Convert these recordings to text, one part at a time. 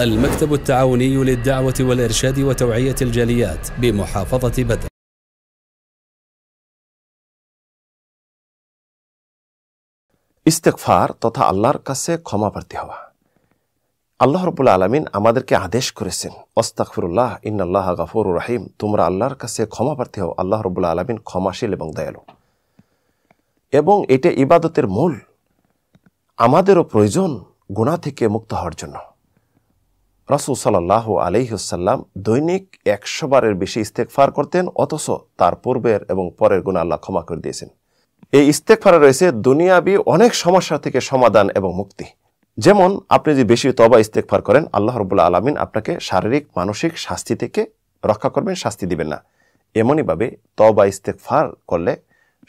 المكتب التعاوني للدعوة والإرشاد وتوعية الجاليات بمحافظة بدر ইস্তেকফার তথা আল্লাহর কাছে ক্ষমা প্রার্থী হওয়া আল্লাহ রবুল আলমিন আমাদেরকে আদেশ করেছেন অস্তাকফিরুল্লাহ ইন্নাল্লাহ গাফুর রাহিম তোমরা আল্লাহর কাছে ক্ষমা প্রার্থী হও আল্লাহ রবুল্লা আলমিন ক্ষমাশীল এবং দয়ালু এবং এটা ইবাদতের মূল আমাদেরও প্রয়োজন গুণা থেকে মুক্ত হওয়ার জন্য রাসুল সাল্লাহ আলহিহসাল্লাম দৈনিক একশো বারের বেশি ইস্তেকফার করতেন অথচ তার পূর্বের এবং পরের গুণ আল্লাহ ক্ষমা করে দিয়েছেন এই ইস্তেকফারে রয়েছে দুনিয়াবি অনেক সমস্যা থেকে সমাধান এবং মুক্তি যেমন আপনি যদি বেশি তবা ইস্তেকফার করেন আল্লাহ রবুল্লা আলমিন আপনাকে শারীরিক মানসিক শাস্তি থেকে রক্ষা করবেন শাস্তি দিবেন না এমনইভাবে তবা ইস্তেকফার করলে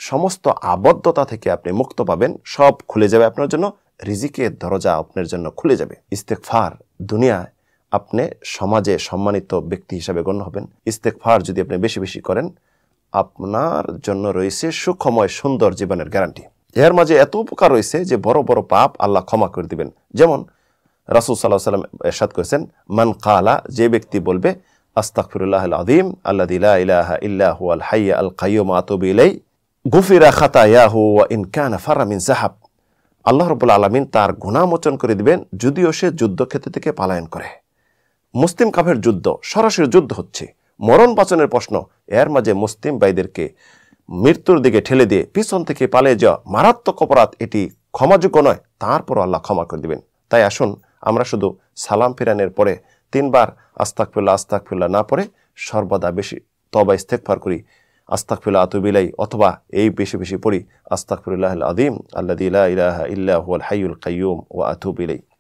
সমস্ত আবদ্ধতা থেকে আপনি মুক্ত পাবেন সব খুলে যাবে আপনার জন্য রিজিকের দরজা আপনার জন্য খুলে যাবে ইস্তেকফার দুনিয়া আপনি সমাজে সম্মানিত ব্যক্তি হিসাবে গণ্য হবেন ইস্তেকফার যদি আপনি বেশি বেশি করেন আপনার জন্য রয়েছে সুখময় সুন্দর জীবনের গ্যারান্টি এর মাঝে এত উপকার রয়েছে যে বড় বড় পাপ আল্লাহ ক্ষমা করে দিবেন যেমন রাসুল সাল্লাহ সাল্লাম এরশাদ করেছেন মান কালা যে ব্যক্তি বলবে আস্তাকফিরুল্লাহ আদিম আল্লাহ ইলাহা ইল্লাহু আল হাইয়া আল কাইম আতবিলাই গুফিরা খাতা ইয়াহু ইনকানা ফারামিন জাহাব আল্লাহ রবুল আলমিন তার গুণামোচন করে দিবেন যদিও সে যুদ্ধক্ষেত্র থেকে পালায়ন করে মুসলিম কাফের যুদ্ধ সরাসরি যুদ্ধ হচ্ছে মরণ পাচনের প্রশ্ন এর মাঝে মুসলিম ভাইদেরকে মৃত্যুর দিকে ঠেলে দিয়ে পিছন থেকে পালিয়ে যাওয়া মারাত্মক অপরাধ এটি ক্ষমাযোগ্য নয় তারপর আল্লাহ ক্ষমা করে দিবেন তাই আসুন আমরা শুধু সালাম ফিরানের পরে তিনবার আস্তাক ফিল্লা আস্তাক ফিল্লা না পড়ে সর্বদা বেশি তবা ইস্তেকফার করি আস্তাক ফিল্লা আতুবিলাই অথবা এই বেশি বেশি পড়ি আস্তাকফুল্লাহ আদিম আল্লাহ ইল্লাহ ইল্লাহ হাইউল কাইয়ুম ও আতুবিলাই